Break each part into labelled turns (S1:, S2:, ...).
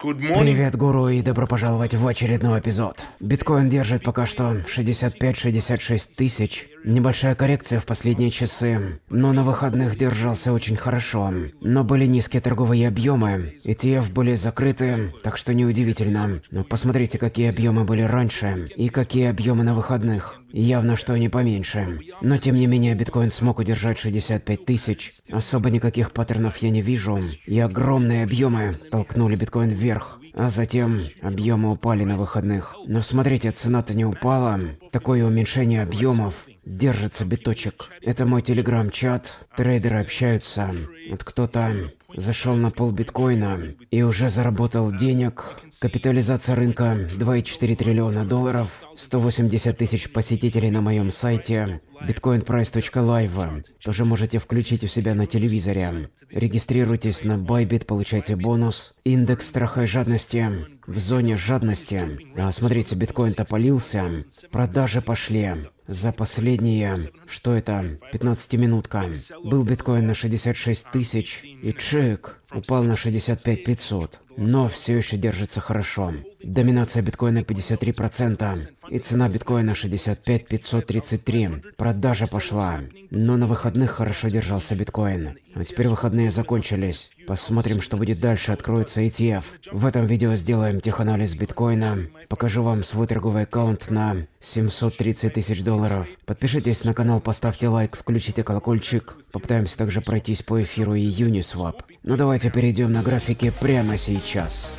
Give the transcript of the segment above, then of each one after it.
S1: Привет, гуру, и добро пожаловать в очередной эпизод. Биткоин держит пока что 65-66 тысяч Небольшая коррекция в последние часы, но на выходных держался очень хорошо. Но были низкие торговые объемы, ETF были закрыты, так что неудивительно. Но Посмотрите, какие объемы были раньше и какие объемы на выходных. Явно, что они поменьше. Но тем не менее, биткоин смог удержать 65 тысяч. Особо никаких паттернов я не вижу. И огромные объемы толкнули биткоин вверх. А затем объемы упали на выходных. Но смотрите, цена-то не упала. Такое уменьшение объемов держится биточек. Это мой телеграм-чат. Трейдеры общаются. Вот кто-то зашел на пол биткоина и уже заработал денег. Капитализация рынка 2,4 триллиона долларов, 180 тысяч посетителей на моем сайте bitcoinprice.live. Тоже можете включить у себя на телевизоре. Регистрируйтесь на Bybit, получайте бонус. Индекс страха и жадности в зоне жадности. А, смотрите, биткоин тополился, продажи пошли. За последние, что это, 15 минутка, был биткоин на 66 тысяч, и чик, упал на 65 500, но все еще держится хорошо. Доминация биткоина 53%, и цена биткоина 65 533. Продажа пошла, но на выходных хорошо держался биткоин. А теперь выходные закончились. Посмотрим, что будет дальше, откроется ETF. В этом видео сделаем теханализ биткоина. Покажу вам свой торговый аккаунт на 730 тысяч долларов. Подпишитесь на канал, поставьте лайк, включите колокольчик. Попытаемся также пройтись по эфиру и Uniswap. Но ну, давайте перейдем на графики прямо сейчас.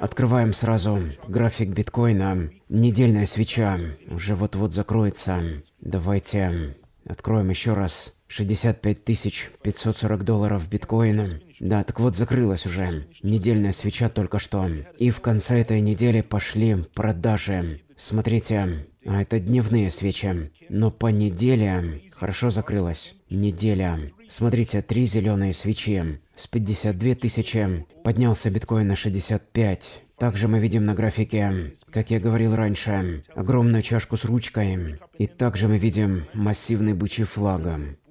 S1: Открываем сразу график биткоина. Недельная свеча уже вот-вот закроется. Давайте откроем еще раз. 65 тысяч 540 долларов биткоина. Да, так вот закрылась уже. Недельная свеча только что. И в конце этой недели пошли продажи. Смотрите, а это дневные свечи. Но по неделе хорошо закрылась. Неделя. Смотрите, три зеленые свечи. С 52 тысячи поднялся биткоин на 65. Также мы видим на графике, как я говорил раньше, огромную чашку с ручкой. И также мы видим массивный бычий флаг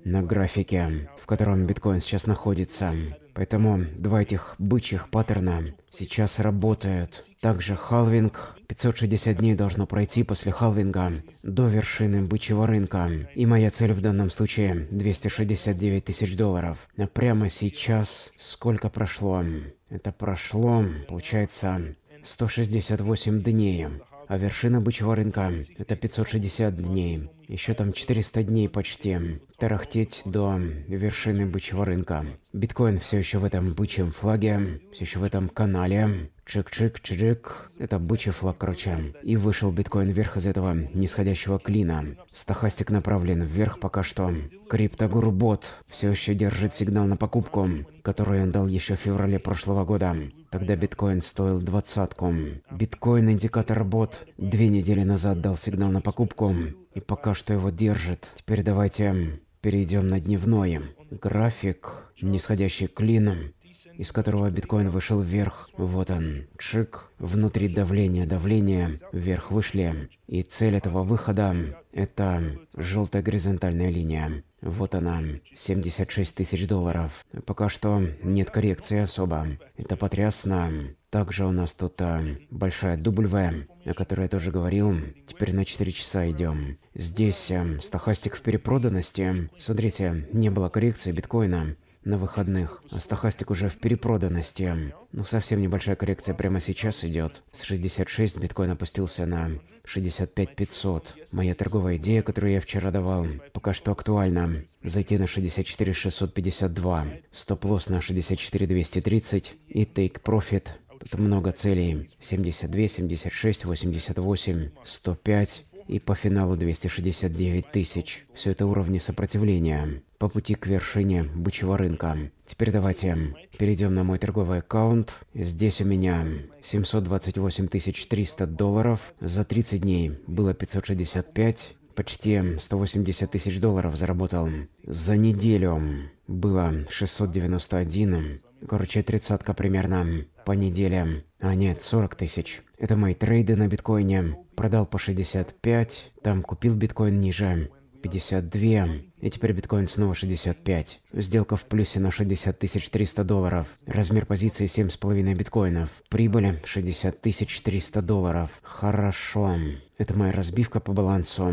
S1: на графике, в котором биткоин сейчас находится. Поэтому два этих бычьих паттерна сейчас работают. Также халвинг. 560 дней должно пройти после халвинга до вершины бычьего рынка. И моя цель в данном случае 269 тысяч долларов. А прямо сейчас сколько прошло? Это прошло, получается, 168 дней. А вершина бычьего рынка – это 560 дней. Еще там 400 дней почти. Тарахтеть до вершины бычьего рынка. Биткоин все еще в этом бычьем флаге, все еще в этом канале. Чик-чик-чик. Это бычий флаг, короче. И вышел биткоин вверх из этого нисходящего клина. Стохастик направлен вверх пока что. Криптогурбот все еще держит сигнал на покупку, который он дал еще в феврале прошлого года. Тогда биткоин стоил двадцатку. Биткоин индикатор бот две недели назад дал сигнал на покупку и пока что его держит. Теперь давайте перейдем на дневное. График, нисходящий клином, из которого биткоин вышел вверх. Вот он, чик, внутри давления, давления вверх вышли. И цель этого выхода – это желтая горизонтальная линия. Вот она, 76 тысяч долларов. Пока что нет коррекции особо. Это потрясно. Также у нас тут а, большая W, о которой я тоже говорил. Теперь на 4 часа идем. Здесь а, стохастик в перепроданности. Смотрите, не было коррекции биткоина на выходных. А стахастик уже в перепроданности. Ну, совсем небольшая коррекция прямо сейчас идет. С 66 биткоин опустился на 65 500. Моя торговая идея, которую я вчера давал, пока что актуальна. Зайти на 64 652, стоп-лосс на 64 230 и тейк-профит Тут много целей. 72, 76, 88, 105 и по финалу 269 тысяч. Все это уровни сопротивления по пути к вершине бычьего рынка. Теперь давайте перейдем на мой торговый аккаунт. Здесь у меня 728 300 долларов. За 30 дней было 565. Почти 180 тысяч долларов заработал. За неделю было 691. Короче, тридцатка примерно по неделям. А нет, 40 тысяч. Это мои трейды на биткоине. Продал по 65, там купил биткоин ниже. 52. И теперь биткоин снова 65. Сделка в плюсе на 60 300 долларов. Размер позиции 7,5 биткоинов. Прибыль 60 300 долларов. Хорошо. Это моя разбивка по балансу.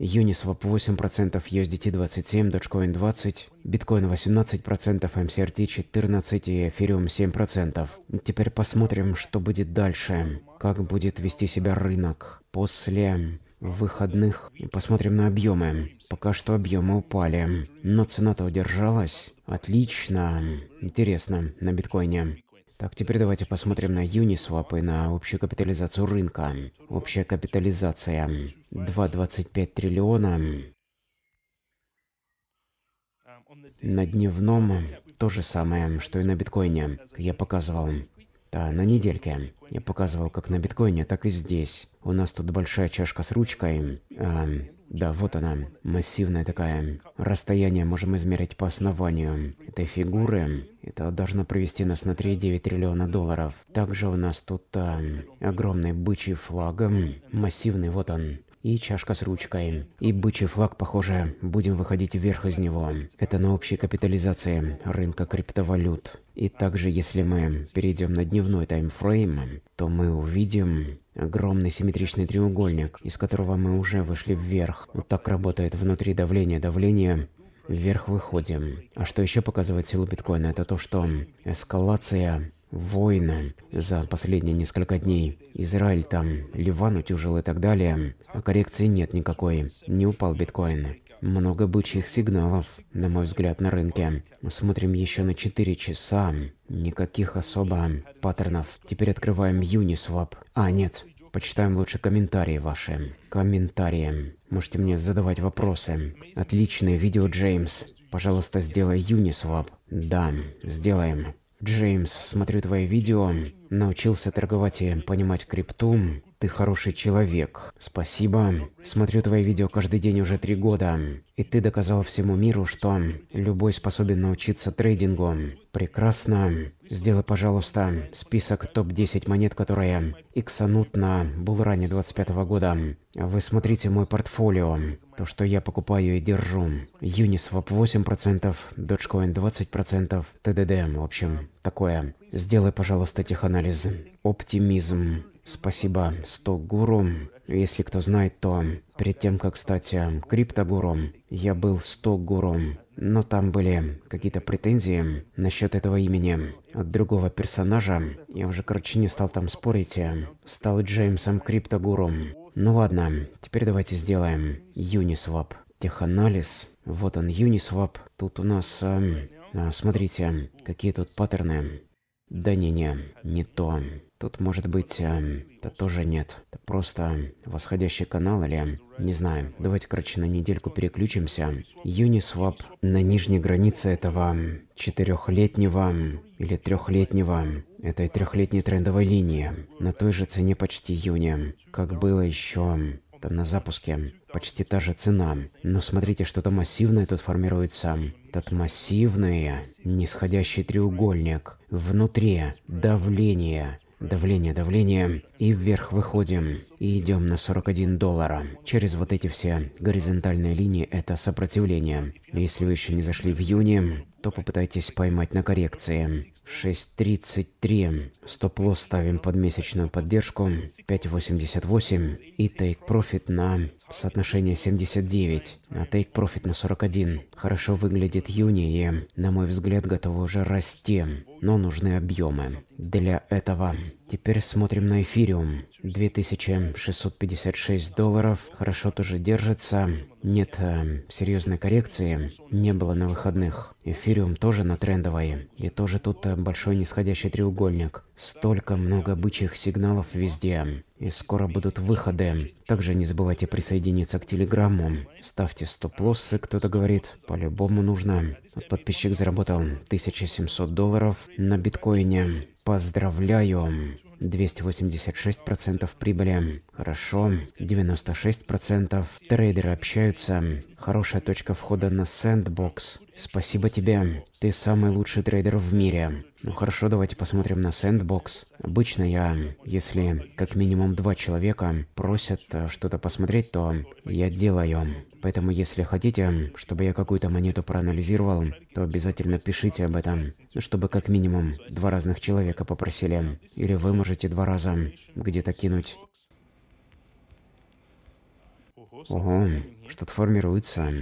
S1: Uniswap 8%, USDT 27, Dogecoin 20, биткоин 18%, MCRT 14% и эфириум 7%. Теперь посмотрим, что будет дальше. Как будет вести себя рынок после выходных посмотрим на объемы. Пока что объемы упали, но цена-то удержалась. Отлично. Интересно, на биткоине. Так, теперь давайте посмотрим на Uniswap и на общую капитализацию рынка. Общая капитализация 2,25 триллиона. На дневном то же самое, что и на биткоине, как я показывал. Да, на недельке. Я показывал как на биткоине, так и здесь. У нас тут большая чашка с ручкой. Эм, да, вот она. Массивная такая. Расстояние можем измерить по основанию этой фигуры. Это должно привести нас на 3,9 триллиона долларов. Также у нас тут э, огромный бычий флаг. Массивный, вот он и чашка с ручкой. И бычий флаг, похоже, будем выходить вверх из него. Это на общей капитализации рынка криптовалют. И также, если мы перейдем на дневной таймфрейм, то мы увидим огромный симметричный треугольник, из которого мы уже вышли вверх. Вот так работает внутри давление. Давление вверх выходим. А что еще показывает силу биткоина, это то, что эскалация войны за последние несколько дней. Израиль там, Ливан утюжил и так далее. А коррекции нет никакой. Не упал биткоин. Много бычьих сигналов, на мой взгляд, на рынке. Смотрим еще на 4 часа. Никаких особо паттернов. Теперь открываем Uniswap. А, нет. Почитаем лучше комментарии ваши. Комментарии. Можете мне задавать вопросы. Отличное видео, Джеймс. Пожалуйста, сделай Uniswap. Да, сделаем. Джеймс, смотрю твои видео, научился торговать и понимать крипту, ты хороший человек. Спасибо. Смотрю твои видео каждый день уже три года. И ты доказал всему миру, что любой способен научиться трейдингу. Прекрасно. Сделай, пожалуйста, список топ-10 монет, которые иксанут на Булране 25 года. Вы смотрите мой портфолио, то, что я покупаю и держу. Uniswap 8%, Dogecoin 20%, TDD, в общем, такое. Сделай, пожалуйста, теханализ. Оптимизм. Спасибо, сто гуру. Если кто знает, то перед тем, как стать э, криптогуру, я был сто гуру. Но там были какие-то претензии насчет этого имени от другого персонажа. Я уже, короче, не стал там спорить. Э, стал Джеймсом Криптогуру. Ну ладно, теперь давайте сделаем Uniswap. Теханализ. Вот он, Uniswap. Тут у нас... Э, э, смотрите, какие тут паттерны. Да не-не, не то. Тут, может быть, э, эм, это тоже нет. Это просто восходящий канал или... Не знаю. Давайте, короче, на недельку переключимся. Uniswap на нижней границе этого четырехлетнего или трехлетнего этой трехлетней трендовой линии. На той же цене почти июня, как было еще это на запуске почти та же цена. Но смотрите, что-то массивное тут формируется. Этот массивный нисходящий треугольник. Внутри давление Давление, давление. И вверх выходим. И идем на 41 доллара. Через вот эти все горизонтальные линии это сопротивление. Если вы еще не зашли в июне, то попытайтесь поймать на коррекции. 6.33. Стоп-лосс ставим под месячную поддержку. 5.88. И тейк профит на соотношение 79. А тейк профит на 41. Хорошо выглядит июни и, на мой взгляд, готовы уже расти но нужны объемы. Для этого теперь смотрим на эфириум. 2656 долларов, хорошо тоже держится. Нет э, серьезной коррекции, не было на выходных. Эфириум тоже на трендовой. И тоже тут э, большой нисходящий треугольник. Столько много бычьих сигналов везде. И скоро будут выходы. Также не забывайте присоединиться к телеграмму. Ставьте стоп-лоссы, кто-то говорит. По-любому нужно. подписчик заработал 1700 долларов на биткоине. Поздравляю. 286% прибыли. Хорошо. 96%. Трейдеры общаются. Хорошая точка входа на сэндбокс. Спасибо тебе. Ты самый лучший трейдер в мире. Ну хорошо, давайте посмотрим на сэндбокс. Обычно я, если как минимум два человека просят э, что-то посмотреть, то я делаю. Поэтому если хотите, чтобы я какую-то монету проанализировал, то обязательно пишите об этом. Ну, чтобы как минимум два разных человека только попросили. Или вы можете два раза где-то кинуть. Ого, что-то формируется.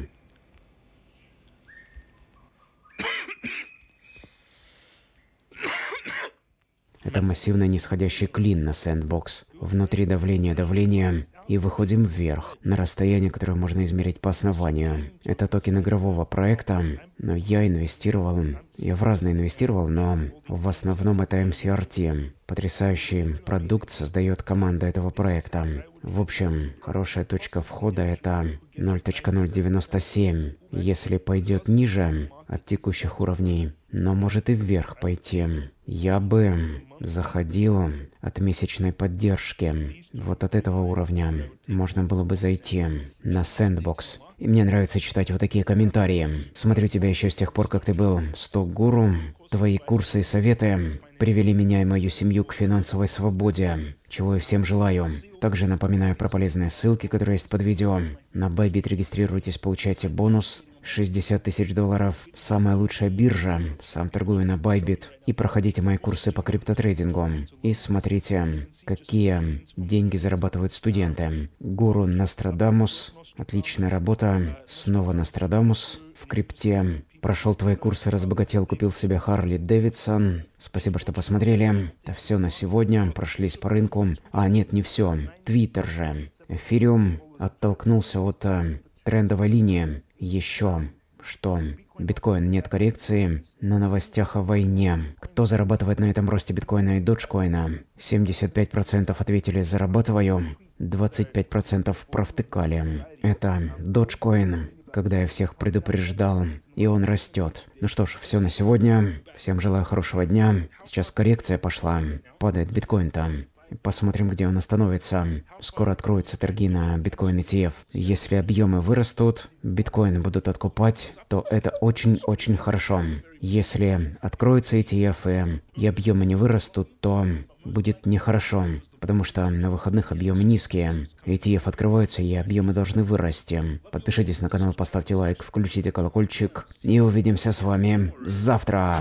S1: Это массивный нисходящий клин на сэндбокс. Внутри давление, давление и выходим вверх, на расстояние, которое можно измерить по основанию. Это токен игрового проекта, но я инвестировал, я в разные инвестировал, но в основном это MCRT. Потрясающий продукт создает команда этого проекта. В общем, хорошая точка входа это 0.097. Если пойдет ниже от текущих уровней, но может и вверх пойти. Я бы заходил от месячной поддержки, вот от этого уровня. Можно было бы зайти на сэндбокс. И мне нравится читать вот такие комментарии. Смотрю тебя еще с тех пор, как ты был 100 гуру. Твои курсы и советы привели меня и мою семью к финансовой свободе, чего я всем желаю. Также напоминаю про полезные ссылки, которые есть под видео. На Bybit регистрируйтесь, получайте бонус. 60 тысяч долларов. Самая лучшая биржа. Сам торгую на Bybit. И проходите мои курсы по криптотрейдингу. И смотрите, какие деньги зарабатывают студенты. Гуру Нострадамус. Отличная работа. Снова Нострадамус в крипте. Прошел твои курсы, разбогател, купил себе Харли Дэвидсон. Спасибо, что посмотрели. Это все на сегодня. Прошлись по рынку. А, нет, не все. Твиттер же. Эфириум оттолкнулся от э, трендовой линии еще что биткоин нет коррекции на новостях о войне. Кто зарабатывает на этом росте биткоина и доджкоина? 75% ответили «зарабатываю», 25% провтыкали. Это доджкоин, когда я всех предупреждал, и он растет. Ну что ж, все на сегодня. Всем желаю хорошего дня. Сейчас коррекция пошла. Падает биткоин там. Посмотрим, где он остановится. Скоро откроются торги на биткоин ETF. Если объемы вырастут, биткоины будут откупать, то это очень-очень хорошо. Если откроются ETF и объемы не вырастут, то будет нехорошо, потому что на выходных объемы низкие. ETF открываются и объемы должны вырасти. Подпишитесь на канал, поставьте лайк, включите колокольчик и увидимся с вами завтра.